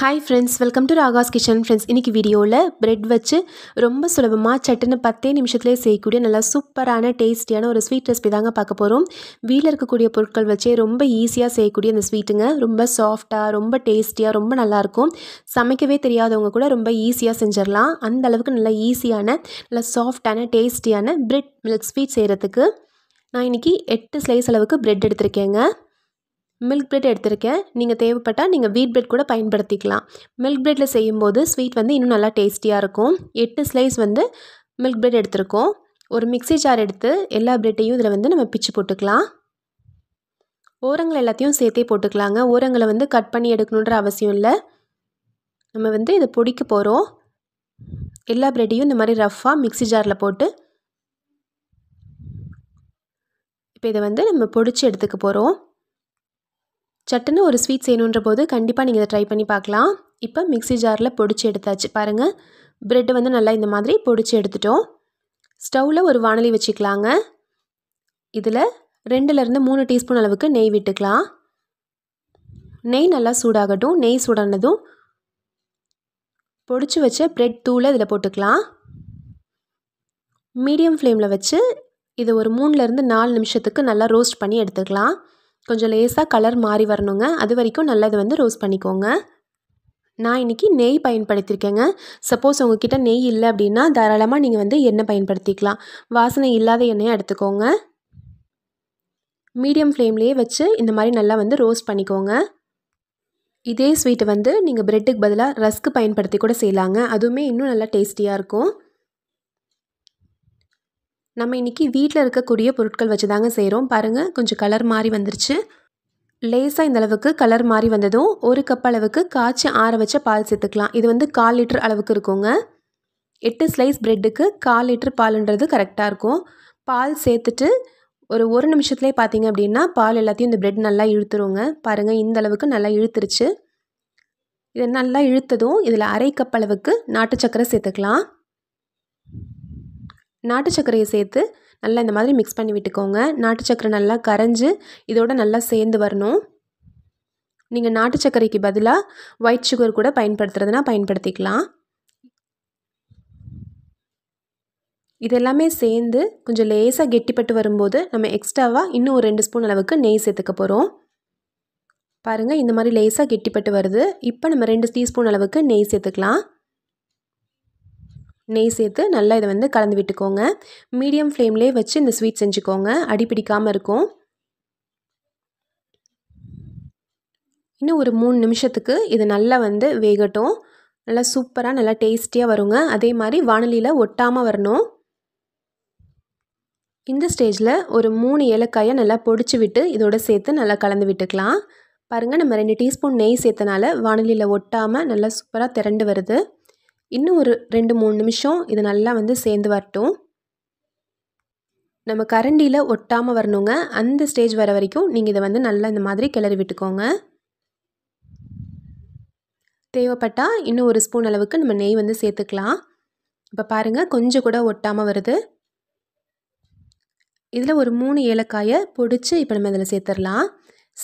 hi friends welcome to Raga's kitchen friends இன்றைக்கி வீடியோவில் bread வச்சு ரொம்ப சுலபமாக சட்டுன்னு பத்தே நிமிஷத்துலேயே செய்யக்கூடிய நல்லா சூப்பரான டேஸ்டியான ஒரு ஸ்வீட் ரெசிபி தாங்க பார்க்க போகிறோம் வீட்டில் இருக்கக்கூடிய பொருட்கள் வச்சே ரொம்ப ஈஸியாக செய்யக்கூடிய அந்த ஸ்வீட்டுங்க ரொம்ப சாஃப்டாக ரொம்ப டேஸ்டியாக ரொம்ப நல்லாயிருக்கும் சமைக்கவே தெரியாதவங்க கூட ரொம்ப ஈஸியாக செஞ்சிடலாம் அந்த அளவுக்கு நல்லா ஈஸியான நல்லா சாஃப்டான டேஸ்டியான ப்ரெட் மில்க் ஸ்வீட் செய்கிறதுக்கு நான் இன்றைக்கி எட்டு ஸ்லைஸ் அளவுக்கு ப்ரெட் எடுத்திருக்கேங்க மில்க் பிரெட் எடுத்திருக்கேன் நீங்கள் தேவைப்பட்டால் நீங்கள் வீட் பிரெட் கூட பயன்படுத்திக்கலாம் மில்க் பிரெட்டில் செய்யும்போது ஸ்வீட் வந்து இன்னும் நல்லா டேஸ்டியாக இருக்கும் எட்டு ஸ்லைஸ் வந்து மில்க் பிரெட் எடுத்திருக்கோம் ஒரு மிக்சி ஜார் எடுத்து எல்லா பிரெட்டையும் இதில் வந்து நம்ம பிச்சு போட்டுக்கலாம் ஓரங்கள் எல்லாத்தையும் சேர்த்தே போட்டுக்கலாங்க ஓரங்களை வந்து கட் பண்ணி எடுக்கணுன்ற அவசியம் இல்லை நம்ம வந்து இதை பொடிக்க போகிறோம் எல்லா பிரெட்டையும் இந்த மாதிரி ரஃப்பாக மிக்சி ஜாரில் போட்டு இப்போ இதை வந்து நம்ம பொடிச்சு எடுத்துக்க போகிறோம் சட்டுன்னு ஒரு ஸ்வீட் செய்யணுன்ற போது கண்டிப்பாக நீங்கள் இதை ட்ரை பண்ணி பார்க்கலாம் இப்போ மிக்சி ஜாரில் பொடிச்சு எடுத்தாச்சு பாருங்கள் ப்ரெட்டு வந்து நல்லா இந்த மாதிரி பொடிச்சு எடுத்துட்டோம் ஸ்டவ்வில் ஒரு வானலி வச்சுக்கலாங்க இதில் ரெண்டுலேருந்து மூணு டீஸ்பூன் அளவுக்கு நெய் விட்டுக்கலாம் நெய் நல்லா சூடாகட்டும் நெய் சூடானதும் பொடிச்சு வச்ச ப்ரெட் தூளை இதில் போட்டுக்கலாம் மீடியம் ஃப்ளேமில் வச்சு இதை ஒரு மூணுலேருந்து நாலு நிமிஷத்துக்கு நல்லா ரோஸ்ட் பண்ணி எடுத்துக்கலாம் கொஞ்சம் லேசாக கலர் மாறி வரணுங்க அது வரைக்கும் நல்லா இதை வந்து ரோஸ் பண்ணிக்கோங்க நான் இன்றைக்கி நெய் பயன்படுத்தியிருக்கேங்க சப்போஸ் உங்ககிட்ட நெய் இல்லை அப்படின்னா தாராளமாக நீங்கள் வந்து எண்ணெய் பயன்படுத்திக்கலாம் வாசனை இல்லாத எண்ணெயை எடுத்துக்கோங்க மீடியம் ஃப்ளேம்லேயே வச்சு இந்த மாதிரி நல்லா வந்து ரோஸ்ட் பண்ணிக்கோங்க இதே ஸ்வீட்டை வந்து நீங்கள் ப்ரெட்டுக்கு பதிலாக ரஸ்க்கு பயன்படுத்தி கூட செய்யலாங்க அதுவுமே இன்னும் நல்லா டேஸ்டியாக இருக்கும் நம்ம இன்றைக்கி வீட்டில் இருக்கக்கூடிய பொருட்கள் வச்சு தாங்க செய்கிறோம் பாருங்கள் கொஞ்சம் கலர் மாறி வந்துருச்சு லேசாக இந்த அளவுக்கு கலர் மாறி வந்ததும் ஒரு கப் அளவுக்கு காய்ச்சி ஆற வச்ச பால் சேர்த்துக்கலாம் இது வந்து கால் லிட்டர் அளவுக்கு இருக்குங்க எட்டு ஸ்லைஸ் ப்ரெட்டுக்கு கால் லிட்டர் பால்ன்றது கரெக்டாக இருக்கும் பால் சேர்த்துட்டு ஒரு ஒரு நிமிஷத்துலேயே பார்த்தீங்க அப்படின்னா பால் எல்லாத்தையும் இந்த ப்ரெட் நல்லா இழுத்துருங்க பாருங்கள் இந்த அளவுக்கு நல்லா இழுத்துருச்சு இதை நல்லா இழுத்ததும் இதில் அரை கப் அளவுக்கு நாட்டு சக்கரை சேர்த்துக்கலாம் நாட்டு சர்க்கரையை சேர்த்து நல்லா இந்த மாதிரி மிக்ஸ் பண்ணி விட்டுக்கோங்க நாட்டு சர்க்கரை நல்லா கரைஞ்சி இதோட நல்லா சேர்ந்து வரணும் நீங்கள் நாட்டு சர்க்கரைக்கு பதிலாக ஒயிட் சுகர் கூட பயன்படுத்துறதுனா பயன்படுத்திக்கலாம் இதெல்லாமே சேர்ந்து கொஞ்சம் லேசாக கெட்டிப்பட்டு வரும்போது நம்ம எக்ஸ்ட்ராவாக இன்னும் ஒரு ரெண்டு ஸ்பூன் அளவுக்கு நெய் சேர்த்துக்க போகிறோம் பாருங்கள் இந்த மாதிரி லேசாக கெட்டிப்பட்டு வருது இப்போ நம்ம ரெண்டு டீஸ்பூன் அளவுக்கு நெய் சேர்த்துக்கலாம் நெய் சேர்த்து நல்லா இதை வந்து கலந்து விட்டுக்கோங்க மீடியம் ஃப்ளேம்லேயே வச்சு இந்த ஸ்வீட் செஞ்சுக்கோங்க அடி பிடிக்காமல் இருக்கும் இன்னும் ஒரு மூணு நிமிஷத்துக்கு இது நல்லா வந்து வேகட்டும் நல்லா சூப்பராக நல்லா டேஸ்டியாக வருங்க அதே மாதிரி வானொலியில் ஒட்டாமல் வரணும் இந்த ஸ்டேஜில் ஒரு மூணு ஏலக்காயை நல்லா பொடிச்சு விட்டு இதோட சேர்த்து நல்லா கலந்து விட்டுக்கலாம் பாருங்கள் நம்ம ரெண்டு டீஸ்பூன் நெய் சேர்த்தனால வானொலியில் ஒட்டாமல் நல்லா சூப்பராக திரண்டு வருது இன்னும் ஒரு ரெண்டு மூணு நிமிஷம் இது நல்லா வந்து சேர்ந்து வரட்டும் நம்ம கரண்டியில் ஒட்டாமல் வரணுங்க அந்த ஸ்டேஜ் வர வரைக்கும் நீங்கள் இதை வந்து நல்லா இந்த மாதிரி கிளறி விட்டுக்கோங்க தேவைப்பட்டால் இன்னும் ஒரு ஸ்பூன் அளவுக்கு நம்ம நெய் வந்து சேர்த்துக்கலாம் இப்போ பாருங்கள் கொஞ்சம் கூட ஒட்டாமல் வருது இதில் ஒரு மூணு ஏலக்காயை பொடிச்சு இப்போ நம்ம இதில் சேர்த்துடலாம்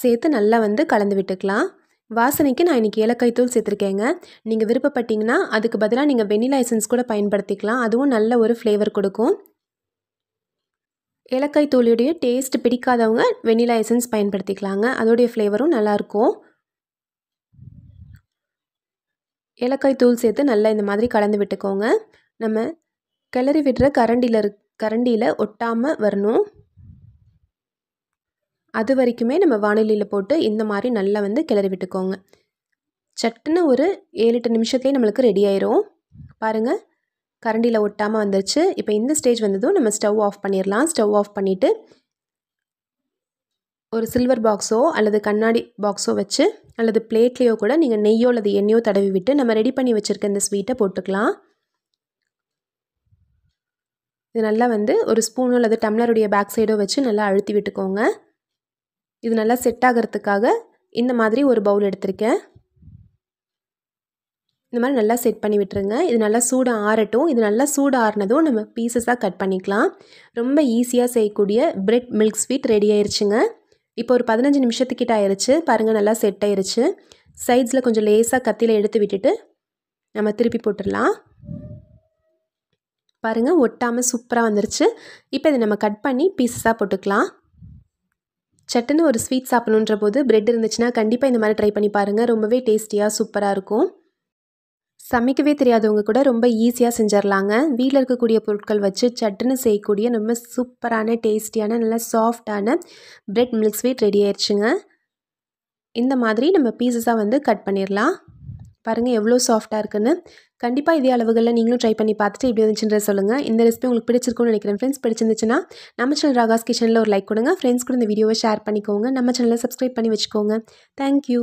சேர்த்து நல்லா வந்து கலந்து விட்டுக்கலாம் வாசனைக்கு நான் இன்றைக்கி ஏலக்காய் தூள் சேர்த்துருக்கேங்க நீங்கள் விருப்பப்பட்டீங்கன்னா அதுக்கு பதிலாக நீங்கள் வெண்ணிலா எசன்ஸ் கூட பயன்படுத்திக்கலாம் அதுவும் நல்ல ஒரு ஃப்ளேவர் கொடுக்கும் ஏலக்காய் தூளுடைய டேஸ்ட் பிடிக்காதவங்க வெண்ணிலா எசன்ஸ் பயன்படுத்திக்கலாங்க அதோடைய ஃப்ளேவரும் நல்லாயிருக்கும் ஏலக்காய் தூள் சேர்த்து நல்லா இந்த மாதிரி கலந்து விட்டுக்கோங்க நம்ம கிளறி விடுற கரண்டியில் கரண்டியில் ஒட்டாமல் வரணும் அது வரைக்குமே நம்ம வானிலையில் போட்டு இந்த மாதிரி நல்லா வந்து கிளறி விட்டுக்கோங்க சட்டுன்னு ஒரு ஏழு எட்டு நிமிஷத்துலேயே நம்மளுக்கு ரெடி ஆயிரும் பாருங்கள் கரண்டியில் ஒட்டாமல் வந்துருச்சு இப்போ இந்த ஸ்டேஜ் வந்ததும் நம்ம ஸ்டவ் ஆஃப் பண்ணிடலாம் ஸ்டவ் ஆஃப் பண்ணிவிட்டு ஒரு சில்வர் பாக்ஸோ அல்லது கண்ணாடி பாக்ஸோ வச்சு அல்லது பிளேட்லேயோ கூட நீங்கள் நெய்யோ அல்லது எண்ணெயோ தடவி விட்டு நம்ம ரெடி பண்ணி வச்சுருக்க இந்த ஸ்வீட்டை போட்டுக்கலாம் இது நல்லா வந்து ஒரு ஸ்பூனோ அல்லது டம்ளருடைய பேக் சைடோ வச்சு நல்லா அழுத்தி விட்டுக்கோங்க இது நல்லா செட் ஆகிறதுக்காக இந்த மாதிரி ஒரு பவுல் எடுத்திருக்கேன் இந்த மாதிரி நல்லா செட் பண்ணி விட்டுருங்க இது நல்லா சூடு ஆறட்டும் இது நல்லா சூடு ஆறினதும் நம்ம பீசஸாக கட் பண்ணிக்கலாம் ரொம்ப ஈஸியாக செய்யக்கூடிய பிரெட் மில்க் ஸ்வீட் ரெடி ஆயிடுச்சுங்க இப்போ ஒரு பதினஞ்சு நிமிஷத்துக்கிட்ட ஆயிடுச்சு பாருங்கள் நல்லா செட் ஆயிடுச்சு சைட்ஸில் கொஞ்சம் லேஸாக கத்தியில் எடுத்து விட்டுட்டு நம்ம திருப்பி போட்டுடலாம் பாருங்கள் ஒட்டாமல் சூப்பராக வந்துருச்சு இப்போ இதை நம்ம கட் பண்ணி பீசஸாக போட்டுக்கலாம் சட்டுன்னு ஒரு ஸ்வீட் சாப்பிடணுன்ற போது பிரெட் இருந்துச்சுன்னா கண்டிப்பாக இந்த மாதிரி ட்ரை பண்ணி பாருங்கள் ரொம்பவே டேஸ்டியாக சூப்பராக இருக்கும் சமைக்கவே தெரியாதவங்க கூட ரொம்ப ஈஸியாக செஞ்சிடலாங்க வீட்டில் இருக்கக்கூடிய பொருட்கள் வச்சு சட்டுன்னு செய்யக்கூடிய ரொம்ப சூப்பரான டேஸ்டியான நல்லா சாஃப்டான பிரெட் மில்க் ஸ்வீட் ரெடி ஆயிடுச்சுங்க இந்த மாதிரி நம்ம பீசஸாக வந்து கட் பண்ணிடலாம் பாருங்கள் எவ்வளோ சாஃப்ட்டாக இருக்குன்னு கண்டிப்பாக இதே அளவுகளில் நீங்களும் ட்ரை பண்ணி பார்த்துட்டு இப்படி இருந்துச்சுன்ற சொல்லுங்கள் இந்த ரெசிபி உங்களுக்கு பிடிச்சிருக்கும்னு நினைக்கிறேன் ஃப்ரெண்ட்ஸ் பிடிச்சிருந்துச்சுன்னா நம்ம சேனல் ராகாஸ் கிச்சனில் ஒரு லைக் கொடுங்க ஃப்ரெண்ட்ஸ் கூட இந்த வீடியோவை ஷேர் பண்ணிக்கோங்க நம்ம சேனலில் சப்ஸ்கிரைப் பண்ணி வச்சுக்கோங்க தேங்க்யூ